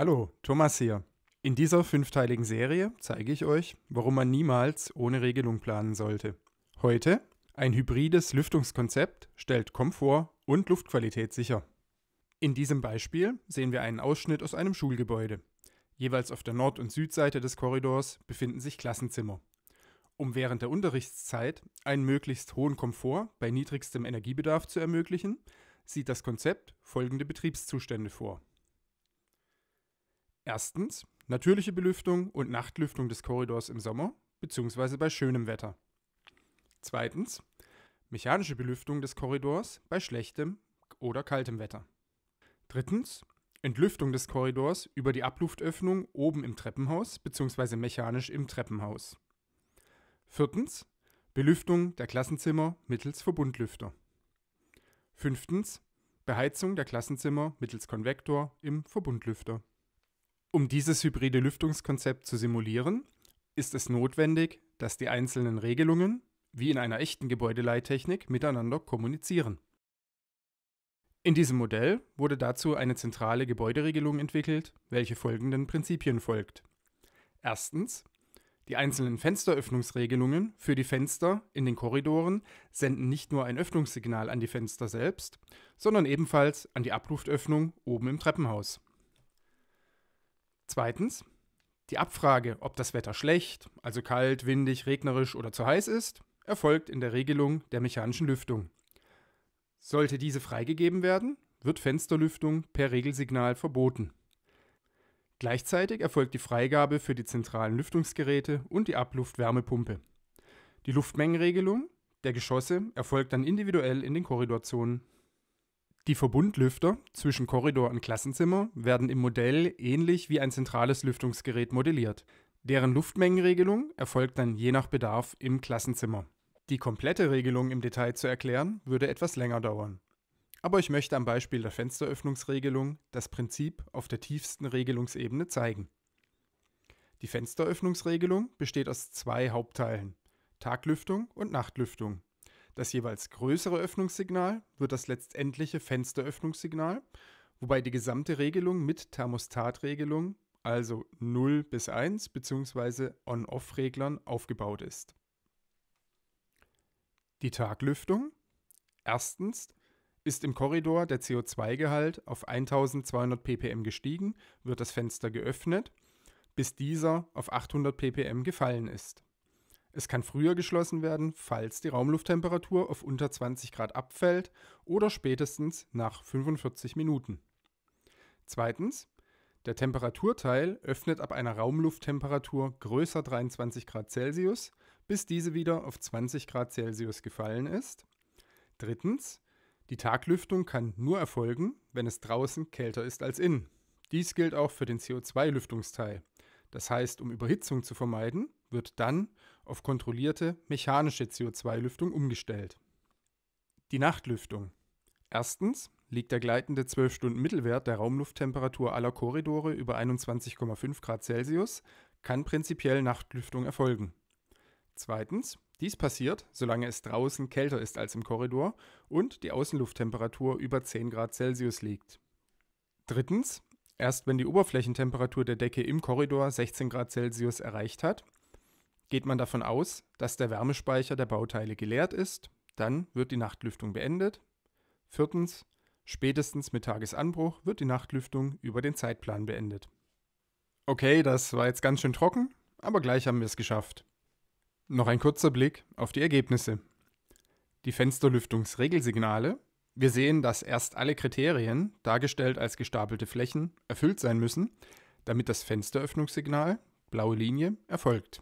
Hallo, Thomas hier. In dieser fünfteiligen Serie zeige ich euch, warum man niemals ohne Regelung planen sollte. Heute ein hybrides Lüftungskonzept stellt Komfort und Luftqualität sicher. In diesem Beispiel sehen wir einen Ausschnitt aus einem Schulgebäude. Jeweils auf der Nord- und Südseite des Korridors befinden sich Klassenzimmer. Um während der Unterrichtszeit einen möglichst hohen Komfort bei niedrigstem Energiebedarf zu ermöglichen, sieht das Konzept folgende Betriebszustände vor. Erstens natürliche Belüftung und Nachtlüftung des Korridors im Sommer bzw. bei schönem Wetter. Zweitens mechanische Belüftung des Korridors bei schlechtem oder kaltem Wetter. Drittens Entlüftung des Korridors über die Abluftöffnung oben im Treppenhaus bzw. mechanisch im Treppenhaus. Viertens Belüftung der Klassenzimmer mittels Verbundlüfter. Fünftens Beheizung der Klassenzimmer mittels Konvektor im Verbundlüfter. Um dieses hybride Lüftungskonzept zu simulieren, ist es notwendig, dass die einzelnen Regelungen, wie in einer echten Gebäudeleittechnik, miteinander kommunizieren. In diesem Modell wurde dazu eine zentrale Gebäuderegelung entwickelt, welche folgenden Prinzipien folgt. Erstens, die einzelnen Fensteröffnungsregelungen für die Fenster in den Korridoren senden nicht nur ein Öffnungssignal an die Fenster selbst, sondern ebenfalls an die Abluftöffnung oben im Treppenhaus. Zweitens, die Abfrage, ob das Wetter schlecht, also kalt, windig, regnerisch oder zu heiß ist, erfolgt in der Regelung der mechanischen Lüftung. Sollte diese freigegeben werden, wird Fensterlüftung per Regelsignal verboten. Gleichzeitig erfolgt die Freigabe für die zentralen Lüftungsgeräte und die Abluftwärmepumpe. Die Luftmengenregelung der Geschosse erfolgt dann individuell in den Korridorzonen. Die Verbundlüfter zwischen Korridor und Klassenzimmer werden im Modell ähnlich wie ein zentrales Lüftungsgerät modelliert. Deren Luftmengenregelung erfolgt dann je nach Bedarf im Klassenzimmer. Die komplette Regelung im Detail zu erklären, würde etwas länger dauern. Aber ich möchte am Beispiel der Fensteröffnungsregelung das Prinzip auf der tiefsten Regelungsebene zeigen. Die Fensteröffnungsregelung besteht aus zwei Hauptteilen, Taglüftung und Nachtlüftung. Das jeweils größere Öffnungssignal wird das letztendliche Fensteröffnungssignal, wobei die gesamte Regelung mit Thermostatregelung, also 0 bis 1 bzw. On-Off-Reglern aufgebaut ist. Die Taglüftung. Erstens ist im Korridor der CO2-Gehalt auf 1200 ppm gestiegen, wird das Fenster geöffnet, bis dieser auf 800 ppm gefallen ist. Es kann früher geschlossen werden, falls die Raumlufttemperatur auf unter 20 Grad abfällt oder spätestens nach 45 Minuten. Zweitens, der Temperaturteil öffnet ab einer Raumlufttemperatur größer 23 Grad Celsius, bis diese wieder auf 20 Grad Celsius gefallen ist. Drittens, die Taglüftung kann nur erfolgen, wenn es draußen kälter ist als innen. Dies gilt auch für den CO2-Lüftungsteil. Das heißt, um Überhitzung zu vermeiden, wird dann auf kontrollierte mechanische CO2-Lüftung umgestellt. Die Nachtlüftung. Erstens liegt der gleitende 12-Stunden-Mittelwert der Raumlufttemperatur aller Korridore über 21,5 Grad Celsius, kann prinzipiell Nachtlüftung erfolgen. Zweitens, dies passiert, solange es draußen kälter ist als im Korridor und die Außenlufttemperatur über 10 Grad Celsius liegt. Drittens, erst wenn die Oberflächentemperatur der Decke im Korridor 16 Grad Celsius erreicht hat, Geht man davon aus, dass der Wärmespeicher der Bauteile geleert ist, dann wird die Nachtlüftung beendet. Viertens, spätestens mit Tagesanbruch wird die Nachtlüftung über den Zeitplan beendet. Okay, das war jetzt ganz schön trocken, aber gleich haben wir es geschafft. Noch ein kurzer Blick auf die Ergebnisse. Die Fensterlüftungsregelsignale. Wir sehen, dass erst alle Kriterien, dargestellt als gestapelte Flächen, erfüllt sein müssen, damit das Fensteröffnungssignal, blaue Linie, erfolgt.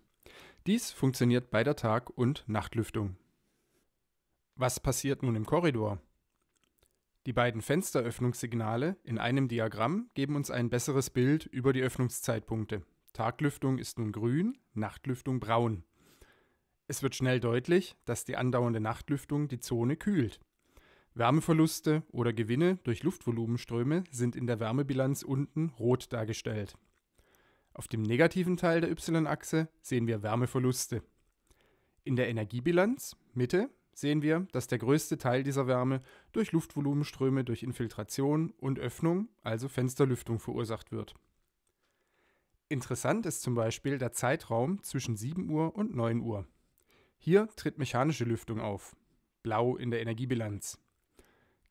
Dies funktioniert bei der Tag- und Nachtlüftung. Was passiert nun im Korridor? Die beiden Fensteröffnungssignale in einem Diagramm geben uns ein besseres Bild über die Öffnungszeitpunkte. Taglüftung ist nun grün, Nachtlüftung braun. Es wird schnell deutlich, dass die andauernde Nachtlüftung die Zone kühlt. Wärmeverluste oder Gewinne durch Luftvolumenströme sind in der Wärmebilanz unten rot dargestellt. Auf dem negativen Teil der y-Achse sehen wir Wärmeverluste. In der Energiebilanz, Mitte, sehen wir, dass der größte Teil dieser Wärme durch Luftvolumenströme durch Infiltration und Öffnung, also Fensterlüftung, verursacht wird. Interessant ist zum Beispiel der Zeitraum zwischen 7 Uhr und 9 Uhr. Hier tritt mechanische Lüftung auf, blau in der Energiebilanz.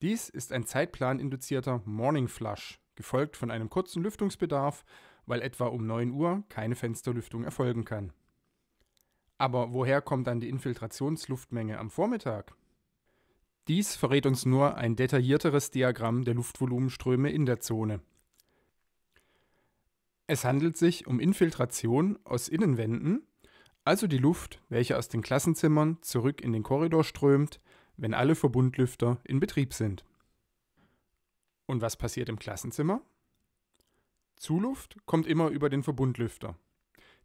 Dies ist ein zeitplaninduzierter Morning Flush, gefolgt von einem kurzen Lüftungsbedarf weil etwa um 9 Uhr keine Fensterlüftung erfolgen kann. Aber woher kommt dann die Infiltrationsluftmenge am Vormittag? Dies verrät uns nur ein detaillierteres Diagramm der Luftvolumenströme in der Zone. Es handelt sich um Infiltration aus Innenwänden, also die Luft, welche aus den Klassenzimmern zurück in den Korridor strömt, wenn alle Verbundlüfter in Betrieb sind. Und was passiert im Klassenzimmer? Zuluft kommt immer über den Verbundlüfter.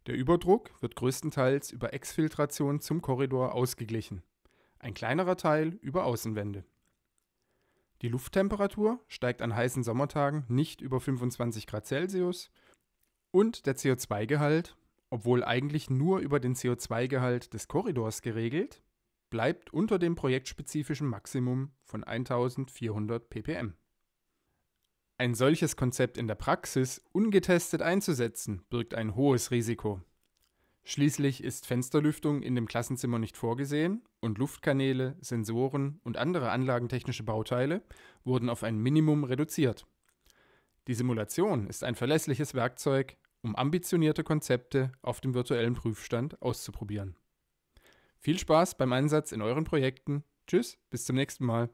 Der Überdruck wird größtenteils über Exfiltration zum Korridor ausgeglichen, ein kleinerer Teil über Außenwände. Die Lufttemperatur steigt an heißen Sommertagen nicht über 25 Grad Celsius und der CO2-Gehalt, obwohl eigentlich nur über den CO2-Gehalt des Korridors geregelt, bleibt unter dem projektspezifischen Maximum von 1400 ppm. Ein solches Konzept in der Praxis ungetestet einzusetzen, birgt ein hohes Risiko. Schließlich ist Fensterlüftung in dem Klassenzimmer nicht vorgesehen und Luftkanäle, Sensoren und andere anlagentechnische Bauteile wurden auf ein Minimum reduziert. Die Simulation ist ein verlässliches Werkzeug, um ambitionierte Konzepte auf dem virtuellen Prüfstand auszuprobieren. Viel Spaß beim Einsatz in euren Projekten. Tschüss, bis zum nächsten Mal.